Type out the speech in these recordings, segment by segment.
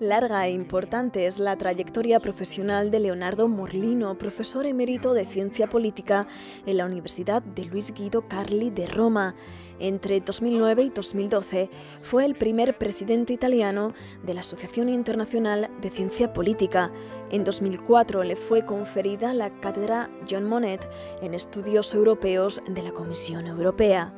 Larga e importante es la trayectoria profesional de Leonardo Morlino, profesor emérito de Ciencia Política en la Universidad de Luis Guido Carli de Roma. Entre 2009 y 2012 fue el primer presidente italiano de la Asociación Internacional de Ciencia Política. En 2004 le fue conferida la cátedra John Monet en Estudios Europeos de la Comisión Europea.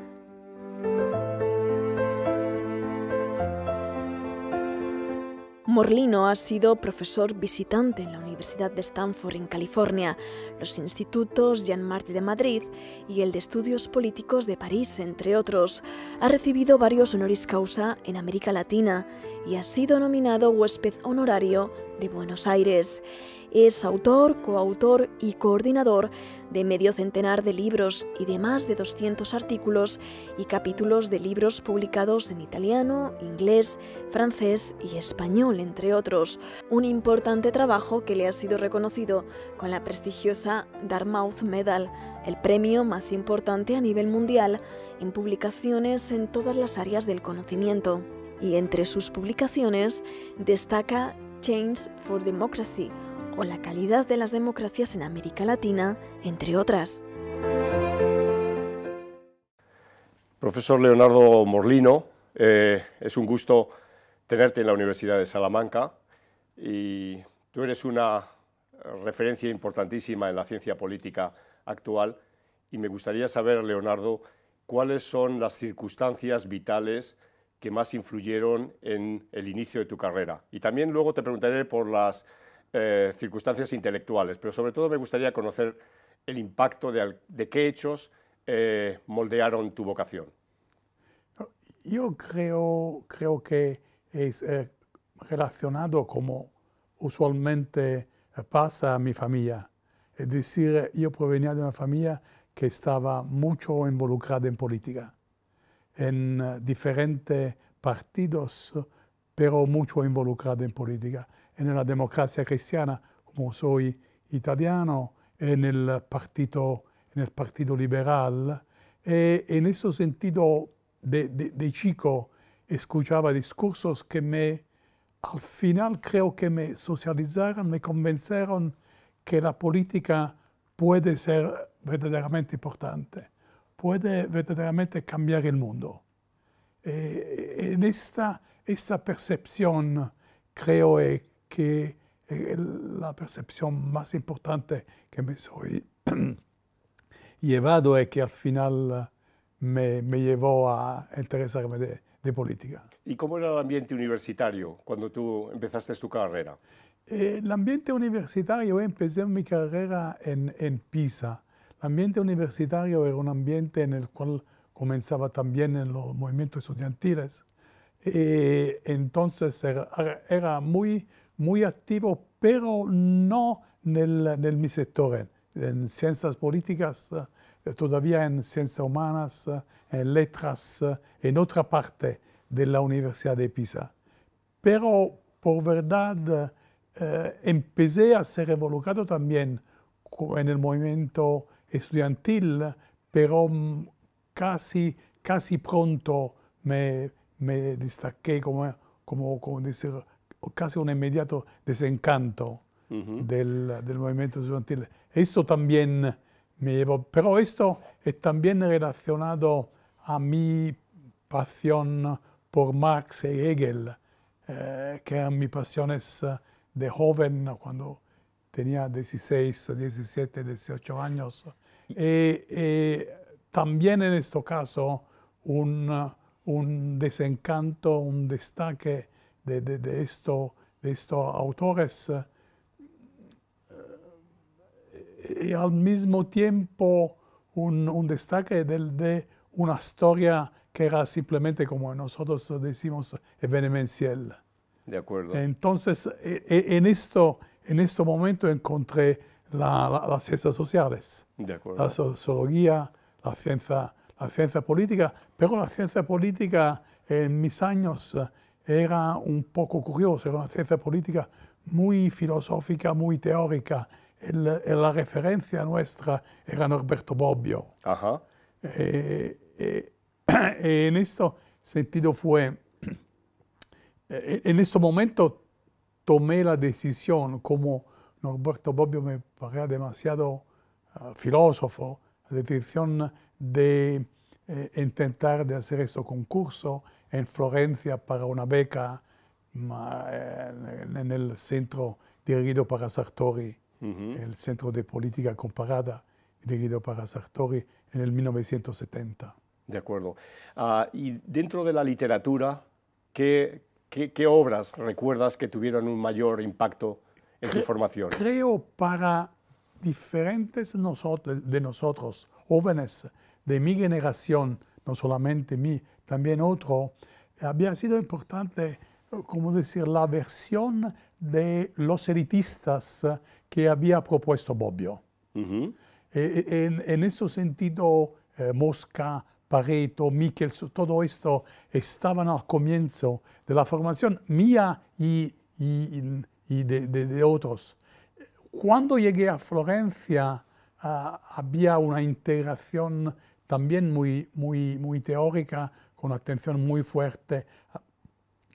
Morlino ha sido profesor visitante en la Universidad de Stanford en California, los institutos Jean March de Madrid y el de Estudios Políticos de París, entre otros. Ha recibido varios honoris causa en América Latina y ha sido nominado huésped honorario de Buenos Aires. Es autor, coautor y coordinador de medio centenar de libros y de más de 200 artículos y capítulos de libros publicados en italiano, inglés, francés y español, entre otros. Un importante trabajo que le ha sido reconocido con la prestigiosa Dartmouth Medal, el premio más importante a nivel mundial en publicaciones en todas las áreas del conocimiento. Y entre sus publicaciones destaca Change for Democracy o la calidad de las democracias en América Latina, entre otras. Profesor Leonardo Morlino, eh, es un gusto tenerte en la Universidad de Salamanca y tú eres una referencia importantísima en la ciencia política actual y me gustaría saber, Leonardo, cuáles son las circunstancias vitales que más influyeron en el inicio de tu carrera. Y también luego te preguntaré por las eh, circunstancias intelectuales, pero sobre todo me gustaría conocer el impacto de, qué hechos eh, moldearon tu vocación. Yo creo, creo que es eh, relacionado como usualmente pasa a mi familia. Es decir, yo provenía de una familia que estaba mucho involucrada en política en eh, diferentes partidos, pero mucho involucrado en política. En la democracia cristiana, como soy italiano, en el Partido, en el partido Liberal. Y e, en ese sentido, de, chico, escuchaba discursos que me, al final creo que me socializaron, me convencieron que la política puede ser verdaderamente importante puede verdaderamente cambiar el mundo. Eh, eh, en esta, percepción creo eh, que la percepción más importante que me soy llevado es que al final me, llevó a interesarme de, política. ¿Y cómo era el ambiente universitario cuando tú empezaste tu carrera? el ambiente universitario, yo empecé mi carrera en, en Pisa el ambiente universitario era un ambiente en el cual comenzaba también en los movimientos estudiantiles. Eh, entonces era, muy, muy activo, pero no en, mi sector, en, ciencias políticas, eh, todavía en ciencias humanas, eh, en letras, en otra parte de la Universidad de Pisa. Pero por verdad empecé a ser involucrado también en el movimiento estudiantil, pero mm, casi, casi pronto me, me destaqué como, como, como decir, casi un inmediato desencanto del, movimiento estudiantil. Esto también me pero esto es también relacionado a mi pasión por Marx y e Hegel, eh, que eran mis pasiones eh, de joven cuando tenía 16, 17, 18 años. y eh, eh, también en este caso un, uh, desencanto, un destaque de, esto, de estos autores eh, y al mismo tiempo un, destaque de una historia que era simplemente, como nosotros decimos, evenemencial. De acuerdo. Entonces, e, e, en esto, en este momento encontré la, las ciencias sociales, la sociología, la ciencia, la ciencia política, pero la ciencia política en mis años eh, era un poco curiosa, era una ciencia política muy filosófica, muy teórica. El, la referencia nuestra era Norberto Bobbio. Ajá. Eh, eh, en este sentido fue eh, en este momento tomé la decisión, como Norberto Bobbio me parecía demasiado ah, filósofo, la decisión de eh, intentar de hacer este concurso en Florencia para una beca en, el centro dirigido para Sartori, el Centro de Política Comparada, dirigido para Sartori en el 1970. De acuerdo. Ah, y dentro de la literatura, ¿qué, ¿Qué, obras recuerdas que tuvieron un mayor impacto en tu formación? Creo para diferentes de nosotros, jóvenes de mi generación, no solamente mí, también otro, había sido importante, como decir, la versión de los elitistas que había propuesto Bobbio. Eh, en, ese sentido, eh, Mosca, Pareto, Michelson, todo esto estaban al comienzo de la formación mía y, de, otros. Cuando llegué a Florencia ah, había una integración también muy, muy, muy teórica, con atención muy fuerte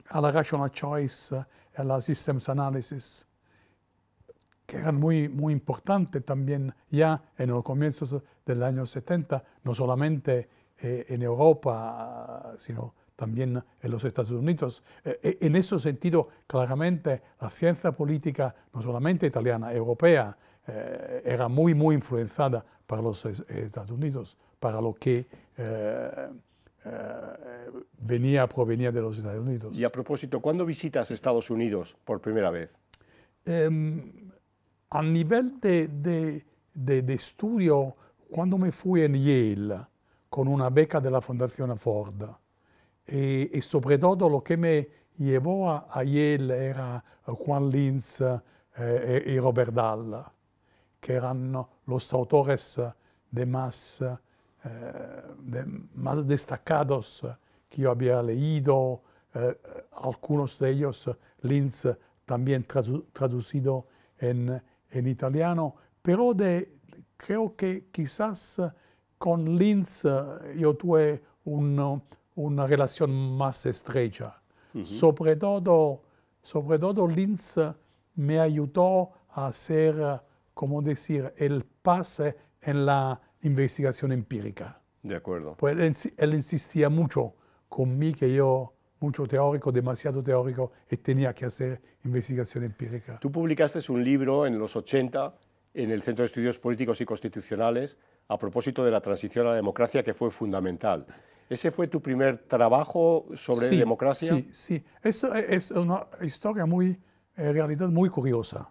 a la rational choice, a la systems analysis, que eran muy, muy importantes también ya en los comienzos del año 70, no solamente eh, en Europa, sino también en los Estados Unidos. Eh, eh, en ese sentido, claramente, la ciencia política, no solamente italiana, europea, era muy, muy influenciada para los Estados Unidos, para lo que venía, provenía de los Estados Unidos. Y a propósito, ¿cuándo visitas Estados Unidos por primera vez? Em, a nivel de, de, de, de estudio, cuando me fui en Yale, con una beca della Fondazione Ford e, e soprattutto lo che mi llevò a, a Yale era eh, Juan Linz eh, e, e, Robert Dahl, che erano los autori più eh, destacati che io más destacados leído, eh, algunos de ellos Linz también traducido en, italiano, però credo che que quizás con Linz eh, yo tuve una relación más estrecha. sobre, todo, sobre Linz me ayudó a hacer, eh, como decir, el pase en la investigación empírica. De acuerdo. Pues él, insistía mucho con mí que yo mucho teórico, demasiado teórico, y tenía que hacer investigación empírica. Tú publicaste un libro en los 80 en el Centro de Estudios Políticos y Constitucionales a propósito de la transición a la democracia que fue fundamental. ¿Ese fue tu primer trabajo sobre democracia? Sí, sí. es una historia muy, en eh, realidad, muy curiosa.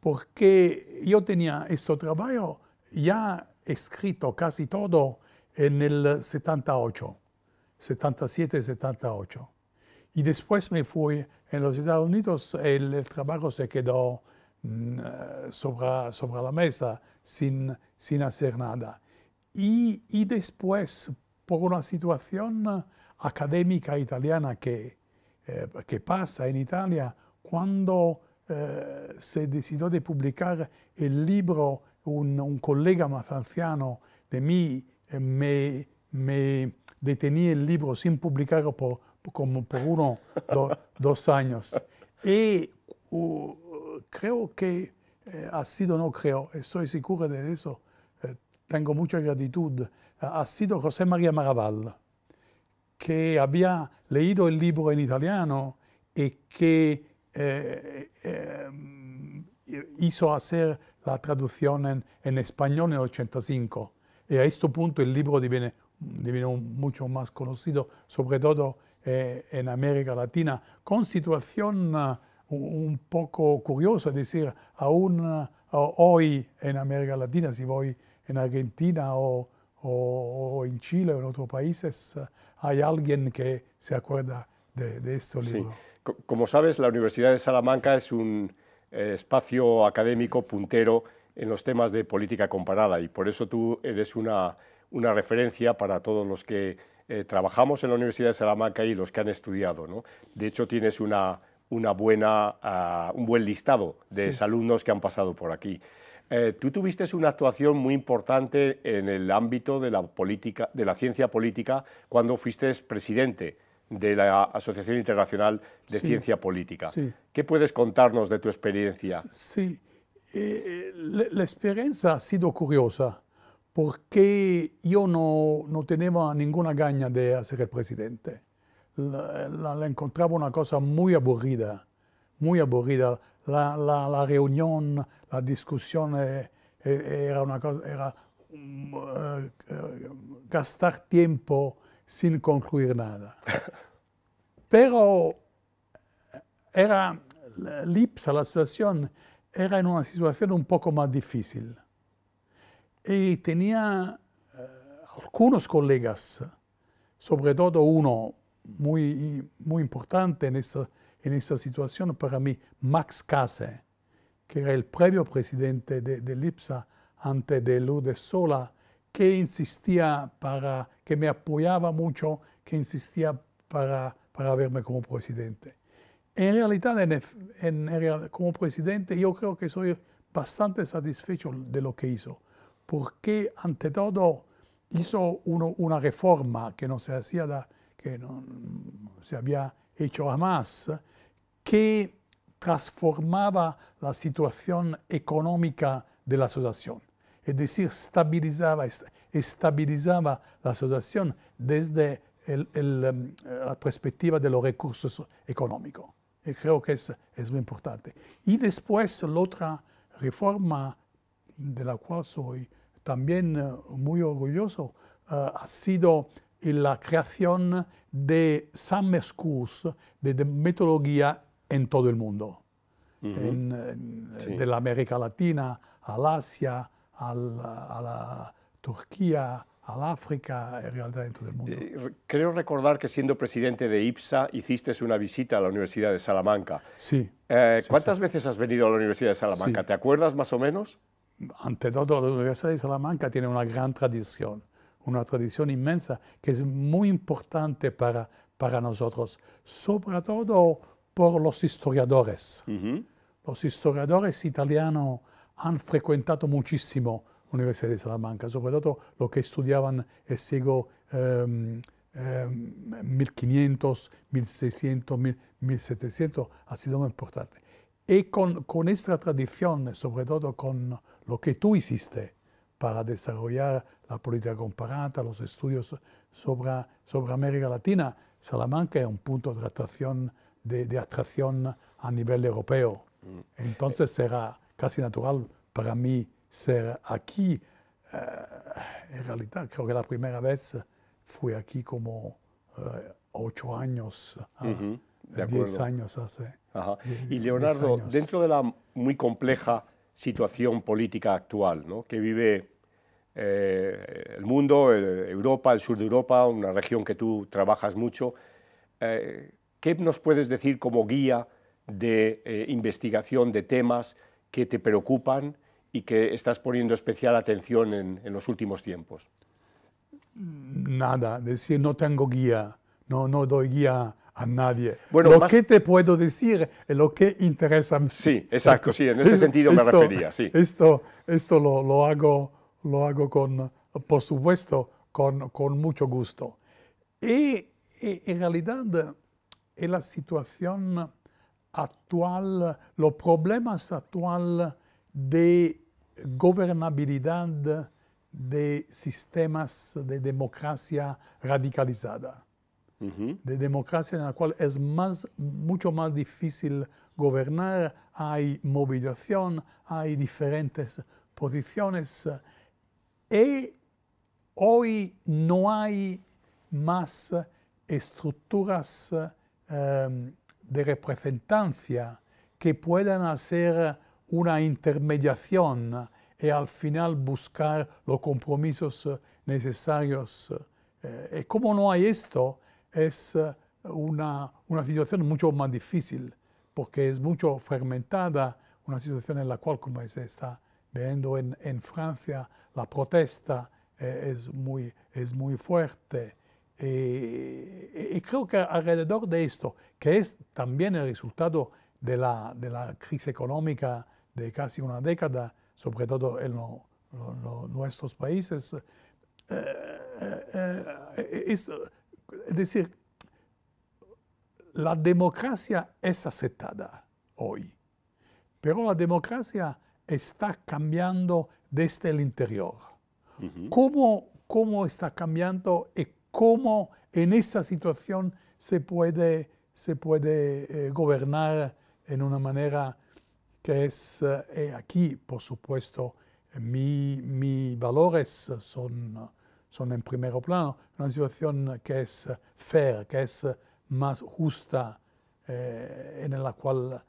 Porque yo tenía este trabajo ya escrito casi todo en el 78, 77, 78. Y después me fui en los Estados Unidos, el trabajo se quedó Mm, eh, sobre, sobre la mesa sin, sin hacer nada. Y, después, por una situación académica italiana que, eh, pasa en Italia, cuando eh, se decidió de publicar el libro, un, colega más anciano de mí me, me detenía el libro sin publicarlo por, como por uno, dos años. Y creo que eh, ha sido, no creo, estoy eh, seguro de eso, eh, tengo mucha gratitud, ha sido José María Maraval, que había leído el libro en italiano y que hizo hacer la traducción en, español en el 85. Y a este punto el libro diviene, mucho más conocido, sobre todo en América Latina, con situación un poco curioso, es decir, aún uh, hoy en América Latina, si voy en Argentina o, en Chile o en otros países, uh, hay alguien que se acuerda de, esto este libro. Como sabes, la Universidad de Salamanca es un eh, espacio académico puntero en los temas de política comparada y por eso tú eres una, una referencia para todos los que eh, trabajamos en la Universidad de Salamanca y los que han estudiado. De hecho, tienes una una buena, ah, un buen listado de alumnos que han pasado por aquí. Eh, tú tuviste una actuación muy importante en el ámbito de la, política, de la ciencia política cuando fuiste presidente de la Asociación Internacional de Ciencia Política. ¿Qué puedes contarnos de tu experiencia? Sí, eh, eh, la, experiencia ha sido curiosa porque yo no, no tenía ninguna gana de ser presidente. la, la, encontraba una cosa muy aburrida, muy aburrida. La, la reunión, la discusión eh, eh, era una cosa, era mm, eh, gastar tiempo sin concluir nada. Pero era l'IPSA, la situación, era en una situación un poco más difícil. Y tenía algunos colegas, sobre todo uno muy, muy importante en esa, en situación para mí, Max Case, que era el previo presidente de, de Lipsa antes de Lourdes Sola, que insistía para, que me apoyaba mucho, que insistía para, verme como presidente. En realidad, como presidente, yo creo que soy bastante satisfecho de lo que hizo, porque ante todo hizo una reforma que no se hacía De, que non si había hecho jamás, que transformaba la situación económica de la asociación. Es decir, estabilizaba, estabilizaba la asociación desde em, la perspectiva de los recursos económicos. Eh, creo que es, muy importante. Y después la otra reforma de la cual soy también eh, muy orgulloso eh, ha sido y la creación de Summer Schools de, metodología en todo el mundo, en, de la América Latina al Asia, a la Turquía, al África, en realidad en todo el mundo. creo recordar que siendo presidente de IPSA hiciste una visita a la Universidad de Salamanca. Sí. Eh, ¿Cuántas veces has venido a la Universidad de Salamanca? ¿Te acuerdas más o menos? Ante todo, la Universidad de Salamanca tiene una gran tradición una tradición inmensa que es muy importante para, para nosotros, sobre todo por los historiadores. Los historiadores italianos han frecuentado muchísimo la Universidad de Salamanca, sobre todo lo que estudiaban el siglo 1500, 1600, 1700, ha sido muy importante. Y con, con esta tradición, sobre todo con lo que tú hiciste, para desarrollar la política comparada, los estudios sobre, sobre América Latina. Salamanca es un punto de atracción, de, a nivel europeo. Mm. Entonces será casi natural para mí ser aquí. Eh, en realidad, creo que la primera vez fui aquí como eh, ocho años, ah, diez años hace. y Leonardo, dentro de la muy compleja situación política actual ¿no? que vive eh, el mundo, Europa, el sur de Europa, una región que tú trabajas mucho. Eh, ¿Qué nos puedes decir como guía de eh, investigación de temas que te preocupan y que estás poniendo especial atención en, los últimos tiempos? Nada, decir no tengo guía, no, no doy guía a nadie. Bueno, lo que te puedo decir es lo que interesa a mí. Sí, exacto, sí, en ese sentido me refería. Esto, lo hago lo hago con, por supuesto, con, mucho gusto. Y, en realidad en la situación actual, los problemas actuales de gobernabilidad de sistemas de democracia radicalizada, de democracia en la cual es más, mucho más difícil gobernar, hay movilización, hay diferentes posiciones. Y hoy no hay más eh, estructuras eh, em, de representancia que puedan hacer una intermediación eh, y al final buscar los compromisos necesarios. y como no hay esto, es una, situación mucho más difícil, porque es mucho fragmentada una situación en la cual, como es está Viendo en, Francia la protesta eh, es, muy, es muy fuerte. Eh, y, creo que alrededor de esto, que es también el resultado de la, crisis económica de casi una década, sobre todo en nuestros países, eh, es decir, la democracia es aceptada hoy, pero la democracia está cambiando desde el interior. ¿Cómo, está cambiando y cómo en esa situación se puede, se puede eh, gobernar en una manera que es eh, eh, aquí, por supuesto, mis valores son, son en primer plano, una situación que es fair, que es más justa, en la cual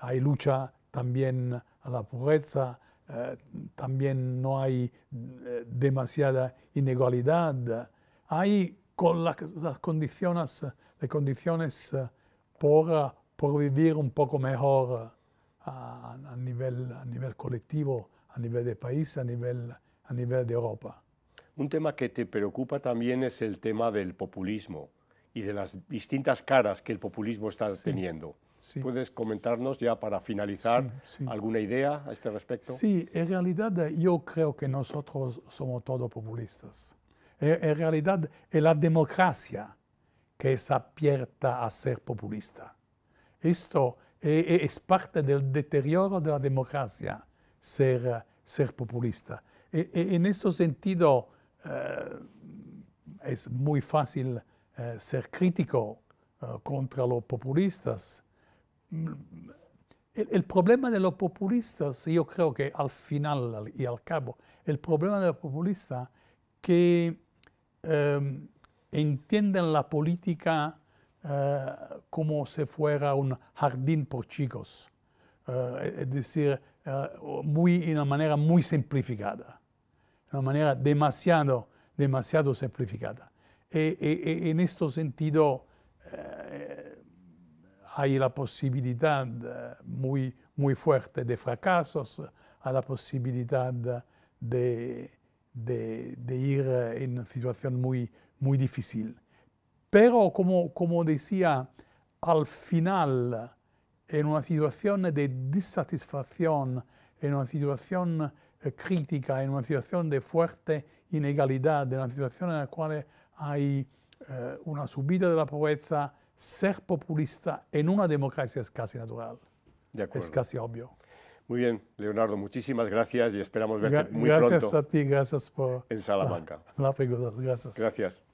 hay lucha también a la pobreza, eh, también no hay eh, demasiada inegalidad. Hay con las, condiciones, las condiciones eh, por, vivir un poco mejor a, nivel, colectivo, a nivel de país, a nivel, de Europa. Un tema que te preocupa también es el tema del populismo y de las distintas caras que el populismo está teniendo. ¿Puedes comentarnos ya para finalizar alguna idea a este respecto? Sí, en realidad yo creo que nosotros somos todos populistas. Eh, en realidad es la democracia que se abierta a ser populista. Esto eh, eh, es parte del deterioro de la democracia, ser, ser populista. en ese sentido es muy fácil ser crítico contra los populistas el, el, problema de los populistas, yo creo que al final y al cabo, el problema de los populistas que em, entienden la política eh, como si fuera un jardín por chicos, eh, es decir, eh, muy, de una manera muy simplificada, de una manera demasiado, demasiado simplificada. Y e, e, e, en este sentido, hay la posibilidad eh, muy, fuerte de fracasos, hay la posibilidad de, ir en una situación muy, muy difícil. Pero como, decía, al final, en una situación de desatisfacción, en una situación eh, crítica, en una situación de fuerte inegalidad, en una situación en la cual hay eh, una subida de la pobreza, ser populista en una democracia es casi natural. Es casi obvio. Muy bien, Leonardo, muchísimas gracias y esperamos verte muy pronto. Gracias a ti, gracias por. En Salamanca. La, Gracias.